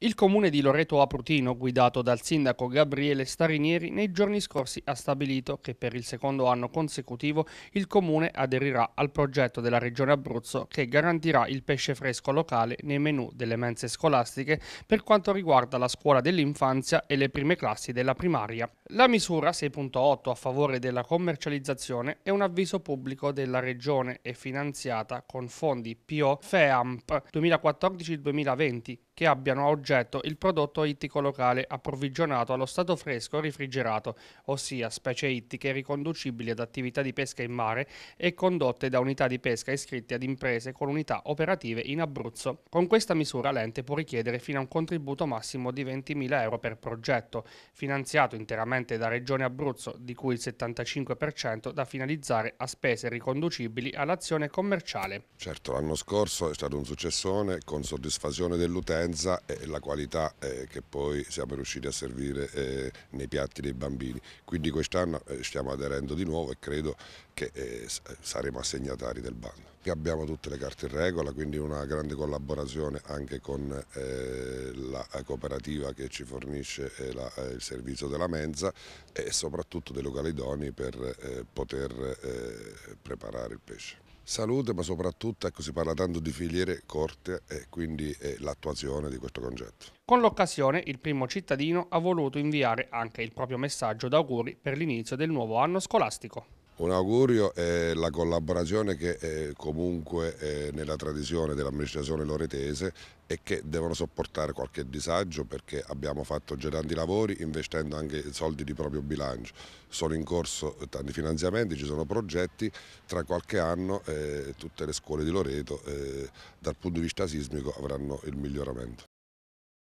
Il comune di Loreto Aprutino, guidato dal sindaco Gabriele Starinieri, nei giorni scorsi ha stabilito che per il secondo anno consecutivo il comune aderirà al progetto della regione Abruzzo che garantirà il pesce fresco locale nei menù delle mense scolastiche per quanto riguarda la scuola dell'infanzia e le prime classi della primaria. La misura 6.8 a favore della commercializzazione è un avviso pubblico della regione e finanziata con fondi PO FEAMP 2014-2020 che abbiano a oggetto il prodotto ittico locale approvvigionato allo stato fresco refrigerato, ossia specie ittiche riconducibili ad attività di pesca in mare e condotte da unità di pesca iscritte ad imprese con unità operative in Abruzzo. Con questa misura l'ente può richiedere fino a un contributo massimo di 20.000 euro per progetto, finanziato interamente da Regione Abruzzo, di cui il 75% da finalizzare a spese riconducibili all'azione commerciale. Certo, l'anno scorso è stato un successone con soddisfazione dell'utente differenza e la qualità eh, che poi siamo riusciti a servire eh, nei piatti dei bambini. Quindi quest'anno eh, stiamo aderendo di nuovo e credo che saremo assegnatari del bando. Abbiamo tutte le carte in regola, quindi una grande collaborazione anche con la eh, cooperativa che ci fornisce eh, la, eh, il servizio della mensa e soprattutto dei locali idoni per poter preparare il pesce salute ma soprattutto ecco, si parla tanto di filiere corte e quindi l'attuazione di questo concetto. Con l'occasione il primo cittadino ha voluto inviare anche il proprio messaggio d'auguri per l'inizio del nuovo anno scolastico. Un augurio è la collaborazione che è eh, comunque è eh, nella tradizione dell'amministrazione loretese e che devono sopportare qualche disagio perché abbiamo fatto già tanti lavori investendo anche soldi di proprio bilancio. Sono in corso tanti finanziamenti, ci sono progetti, tra qualche anno eh, tutte le scuole di Loreto eh, dal punto di vista sismico avranno il miglioramento.